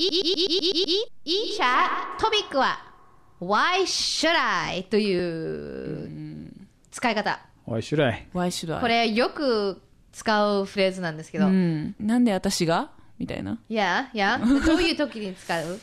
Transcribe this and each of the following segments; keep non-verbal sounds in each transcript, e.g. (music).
い、い、い、い、い、い、い、いいトピックは、Why should I? という使い方。Why should I? Why should I? これよく使うフレーズなんですけど。うん、なんで私がみたいな。い e い h どういう時に使う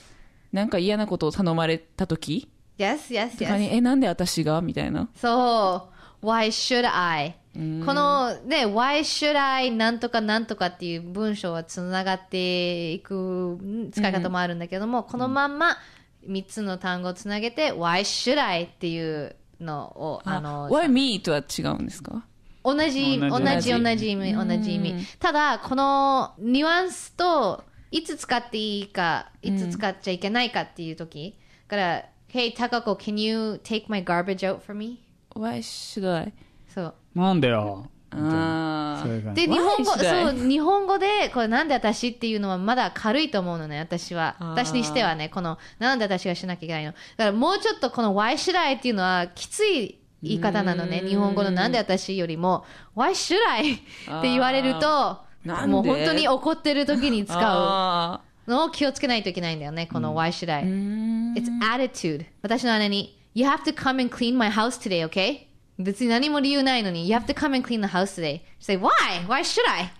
なんか嫌なことを頼まれた時 ?Yes, yes, yes. え、なんで私がみたいな。そう。Why should I? このね、why should I なんとかなんとかっていう文章はつながっていく使い方もあるんだけども、このまんま3つの単語をつなげて、why should I っていうのを、あの、why me とは違うんですか同じ、同じ、同じ意味、同じ意味。ただ、このニュアンスと、いつ使っていいか、いつ使っちゃいけないかっていう時、うから、Hey, タカ can you take my garbage out for me? Why should I? そう。なんだよ。で日本語そう日本語でこれなんで私っていうのはまだ軽いと思うのね私は私にしてはねこのなんで私がしなきゃいけないのだからもうちょっとこの Why should I っていうのはきつい言い方なのね日本語のなんで私よりも Why should I って言われるともう本当に怒ってる時に使うのを気をつけないといけないんだよねこの Why should I It's attitude 私の姉に You have to come and clean my house today okay 別に何も理由ないのに、You have to come and clean the house today. Say, why? Why should I?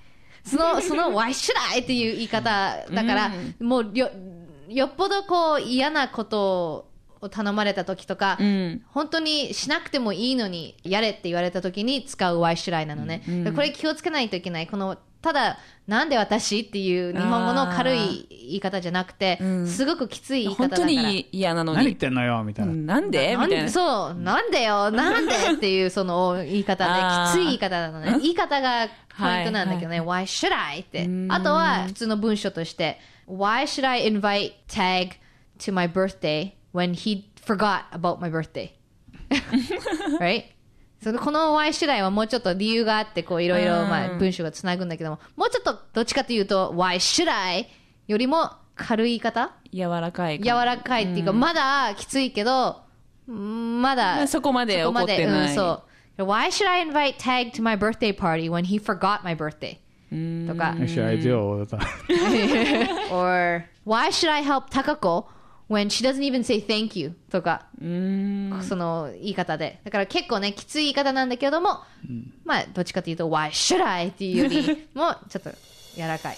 その、(laughs) その、why should I? っていう言い方だから、もうよ、よっぽどこう嫌なことを頼まれた時とか、うん、本当にしなくてもいいのにやれって言われた時に使う why should I なのね。これ気をつけないといけない。このただなんで私っていう日本語の軽い言い方じゃなくて、うん、すごくきつい言い方だから本当に嫌なのに何言ってんのよみたいな、なんでみたいなそうなんでよ (laughs) なんでっていうその言い方できつい言い方なのね言い方がポイントなんだけどね、はいはい、Why should I? ってあとは普通の文章として Why should I invite Tag to my birthday when he forgot about my birthday? (laughs) right? そのこの Y 次第はもうちょっと理由があってこういろいろ文章がつなぐんだけども、もうちょっとどっちかというと Y 次第よりも軽い言い方柔らかい柔らかいっていうか、うん、まだきついけどまだそこまで怒ってない、うん、そう Why should I invite Tag to my birthday party when he forgot my birthday? とか Should I do all the time? Or Why should I help Takako when she doesn't even say thank you とか、その言い方で。だから結構ね、きつい言い方なんだけども、まあ、どっちかというと、why should I? っていうよりも、ちょっと柔らかい。